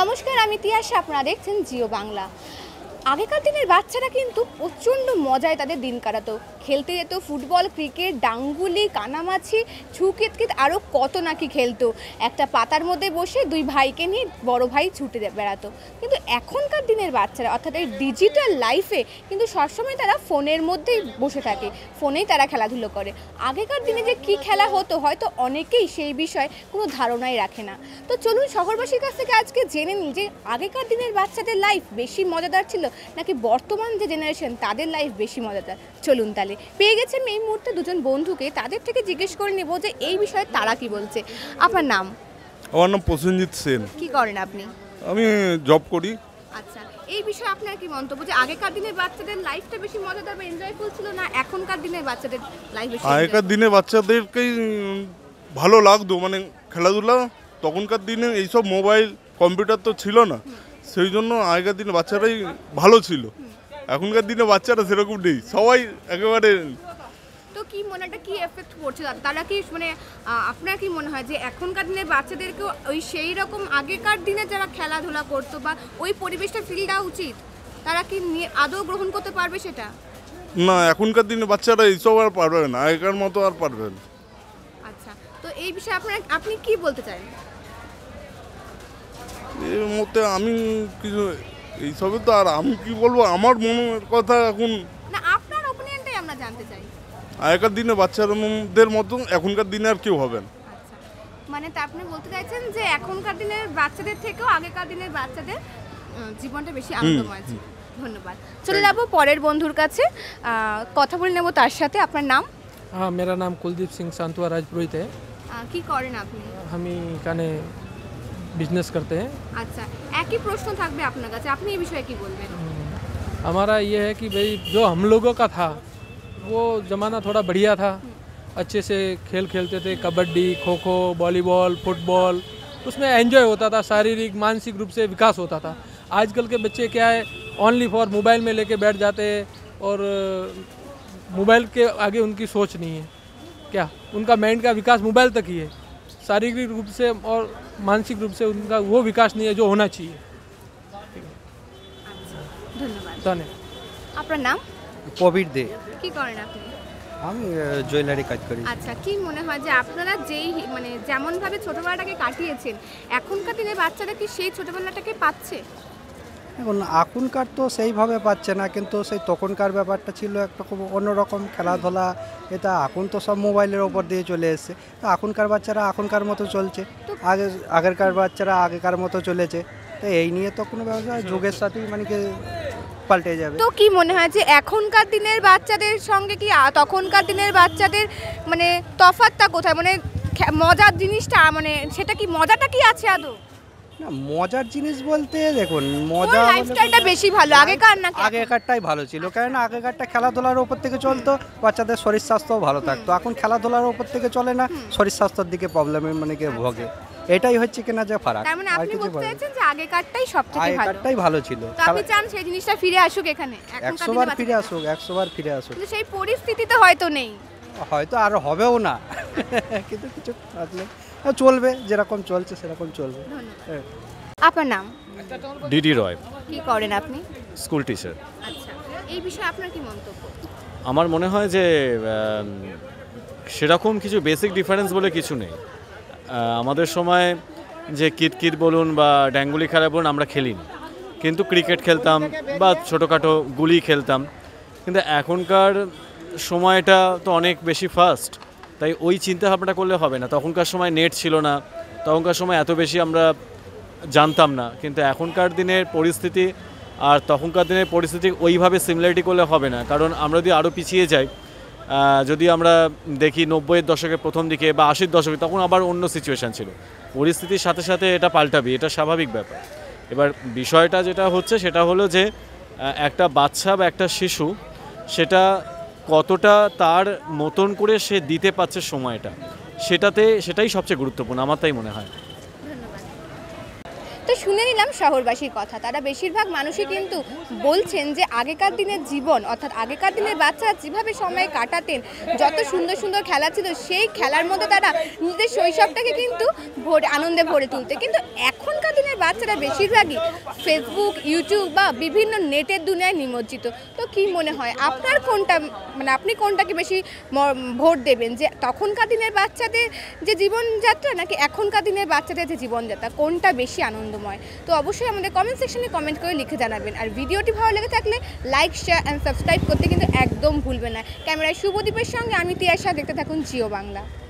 নমস্কার আমি তিয়াশা আপনারা দেখছেন জিও বাংলা আগেকার দিনের বাচ্চারা কিন্তু প্রচণ্ড মজায় তাদের দিন কাটাতো খেলতে যেত ফুটবল ক্রিকেট ডাঙ্গুলি কানামাছি ছুকিতকিত আরও কত নাকি খেলতো একটা পাতার মধ্যে বসে দুই ভাইকে নিয়ে বড় ভাই ছুটে বেড়াতো কিন্তু এখনকার দিনের বাচ্চারা অর্থাৎ এই ডিজিটাল লাইফে কিন্তু সবসময় তারা ফোনের মধ্যেই বসে থাকে ফোনেই তারা খেলাধুলো করে আগেকার দিনে যে কি খেলা হতো হয়তো অনেকেই সেই বিষয়ে কোনো ধারণাই রাখে না তো চলুন শহরবাসীর কাছ থেকে আজকে জেনে নিই যে আগেকার দিনের বাচ্চাদের লাইফ বেশি মজাদার ছিল নাকি বর্তমান যে জেনারেশন তাদের লাইফ বেশি মজাদার চলুন তাহলে পেয়ে গেছে মেয়ে এই মুহূর্তে দুজন বন্ধুকে তাদের থেকে জিজ্ঞেস করে নেব যে এই বিষয়ে তারা কি বলছে আপনার নাম আমার নাম প্রসেনজিৎ সেন কি করেন আপনি আমি জব করি আচ্ছা এই বিষয়ে আপনার কি মন্তব্য যে আগেকার দিনের বাচ্চাদের লাইফটা বেশি মজাদার বা এনজয়ফুল ছিল না এখনকার দিনের বাচ্চাদের লাইফ বেশি আগেকার দিনে বাচ্চাদেরকেই ভালো লাগতো মানে খেলাধুলা তখনকার দিনে এইসব মোবাইল কম্পিউটার তো ছিল না সেই জন্য আগেকার দিনে বাচ্চারাই ভালো ছিল এখনকার দিনে বাচ্চারা সেরকম নেই সবাই একেবারে তো কি মনে একটা কি এফেক্ট পড়ছে তারা কি মানে আপনার কি মনে হয় যে এখনকার দিনে বাচ্চাদেরকে ওই সেই রকম আগেকার দিনে যারা খেলাধুলা করতো বা ওই পরিবেশটা ফিল দেওয়া উচিত তারা কি আদৌ গ্রহণ করতে পারবে সেটা না এখনকার দিনে বাচ্চারা এইসব আর পারবে না আগেকার মতো আর পারবে না আচ্ছা তো এই বিষয়ে আপনার আপনি কি বলতে চান মতে আমি কিছু এইসবে তো আর আমি কি বলবো আমার মনের কথা এখন না আপনার ওপিনিয়নটাই আমরা জানতে চাই আগেকার দিনে বাচ্চাদের মতো এখনকার দিনে আর কেউ হবে না আচ্ছা। মানে তা আপনি বলতে চাইছেন যে এখনকার দিনের বাচ্চাদের থেকেও আগেকার দিনের বাচ্চাদের জীবনটা বেশি আনন্দময় আছে ধন্যবাদ চলে যাবো পরের বন্ধুর কাছে কথা বলে নেব তার সাথে আপনার নাম হ্যাঁ মেরা নাম কুলদীপ সিং সান্তুয়া রাজপুরিতে কি করেন আপনি আমি এখানে बिजनेस करते हैं अच्छा একই প্রশ্ন থাকবে था आपने আপনি এই की बोल हमारा ये है कि भाई जो हम लोगों का था वो ज़माना थोड़ा बढ़िया था अच्छे से खेल खेलते थे कबड्डी खो खो वॉलीबॉल फुटबॉल उसमें एंजॉय होता था शारीरिक मानसिक रूप से विकास होता था आजकल के बच्चे क्या है ओनली फॉर मोबाइल में लेके बैठ जाते हैं और मोबाइल के आगे उनकी सोच नहीं है क्या उनका माइंड का विकास मोबाइल तक ही है शारीरिक रूप से और मानसिक रूप से उनका वो विकास नहीं है जो होना चाहिए ধন্যবাদ আপনার নাম প্রবীর দে কি করেন আপনি আমি জুয়েলারি কাজ করি আচ্ছা কি মনে হয় যে আপনারা যেই মানে যেমনভাবে ছোটোবেলাটাকে কাটিয়েছেন এখনকার দিনে বাচ্চারা কি সেই ছোটোবেলাটাকে পাচ্ছে এখন এখনকার তো সেইভাবে পাচ্ছে না কিন্তু সেই তখনকার ব্যাপারটা ছিল একটা খুব অন্যরকম খেলাধুলা এটা এখন তো সব মোবাইলের ওপর দিয়ে চলে এসছে তো এখনকার বাচ্চারা এখনকার মতো চলছে আগে আগেরকার বাচ্চারা আগেকার মতো চলেছে তো এই নিয়ে তো কোনো ব্যবসা যুগের সাথেই মানে কি পাল্টে যাবে তো কি মনে হয় যে এখনকার দিনের বাচ্চাদের সঙ্গে কি তখনকার দিনের বাচ্চাদের মানে তফাতটা কোথায় মানে মজার জিনিসটা মানে সেটা কি মজাটা কি আছে আদৌ না মজার জিনিস বলতে দেখুন মজা লাইফস্টাইলটা বেশি ভালো আগেকার না আগেকারটাই ভালো ছিল কারণ আগেকারটা খেলাধুলার ওপর থেকে চলতো বাচ্চাদের শরীর স্বাস্থ্যও ভালো থাকতো এখন খেলাধুলার ওপর থেকে চলে না শরীর স্বাস্থ্যের দিকে প্রবলেমে মানে কে ভোগে এটাই হচ্ছে কিনা যে ফারাক মানে আপনি বলতে চাইছেন যে আগেকারটাই সবথেকে ভালো আগেকারটাই ভালো ছিল তো আপনি চান সেই জিনিসটা ফিরে আসুক এখানে 100 বার ফিরে আসুক 100 বার ফিরে আসুক কিন্তু সেই পরিস্থিতিতে হয়তো নেই হয়তো আর হবেও না কিন্তু কিছু আসলে হ্যাঁ, চলবে যেরকম চলছে সেরকম চলবে হ্যাঁ। আপনার নাম ডিডি রয় কি করেন আপনি স্কুল টিচার আচ্ছা, এই বিষয়ে আপনার কি মন্তব্য আমার মনে হয় যে সেরকম কিছু বেসিক ডিফারেন্স বলে কিছু নেই আমাদের সময় যে কিতকিত বলুন বা ড্যাঙ্গুলি খেলা বলুন আমরা খেলিনি কিন্তু ক্রিকেট খেলতাম বা ছোটোখাটো গুলি খেলতাম কিন্তু এখনকার সময়টা তো অনেক বেশি ফাস্ট তাই ওই চিন্তাভাবনা করলে হবে না তখনকার সময় নেট ছিল না তখনকার সময় এত বেশি আমরা জানতাম না কিন্তু এখনকার দিনের পরিস্থিতি আর তখনকার দিনের পরিস্থিতি ওইভাবে সিমিলারিটি করলে হবে না কারণ আমরা যদি আরও পিছিয়ে যাই যদি আমরা দেখি নব্বইয়ের দশকের প্রথম দিকে বা আশির দশকে তখন আবার অন্য সিচুয়েশান ছিল পরিস্থিতির সাথে সাথে এটা পাল্টাবি এটা স্বাভাবিক ব্যাপার এবার বিষয়টা যেটা হচ্ছে সেটা হলো যে একটা বাচ্চা বা একটা শিশু সেটা কতটা তার মতন করে সে দিতে পারছে সময়টা সেটাতে সেটাই সবচেয়ে গুরুত্বপূর্ণ আমার তাই মনে হয় তো শুনে নিলাম শহরবাসীর কথা তারা বেশিরভাগ মানুষই কিন্তু বলছেন যে আগেকার দিনের জীবন অর্থাৎ আগেকার দিনের বাচ্চা যেভাবে সময় কাটাতেন যত সুন্দর সুন্দর খেলা ছিল সেই খেলার মধ্যে তারা নিজেদের শৈশবটাকে কিন্তু ভরে আনন্দে ভরে তুলতে কিন্তু এখনকার বাচ্চারা বেশিরভাগই ফেসবুক ইউটিউব বা বিভিন্ন নেটের দুনিয়ায় নিমজ্জিত তো কি মনে হয় আপনার কোনটা মানে আপনি কোনটাকে বেশি ভোট দেবেন যে তখনকার দিনের বাচ্চাদের যে জীবনযাত্রা নাকি এখনকার দিনের বাচ্চাদের যে জীবনযাত্রা কোনটা বেশি আনন্দময় তো অবশ্যই আমাদের কমেন্ট সেকশনে কমেন্ট করে লিখে জানাবেন আর ভিডিওটি ভালো লেগে থাকলে লাইক শেয়ার অ্যান্ড সাবস্ক্রাইব করতে কিন্তু একদম ভুলবেন না ক্যামেরায় শুভদীপের সঙ্গে আমি তিয়াশা দেখতে থাকুন জিও বাংলা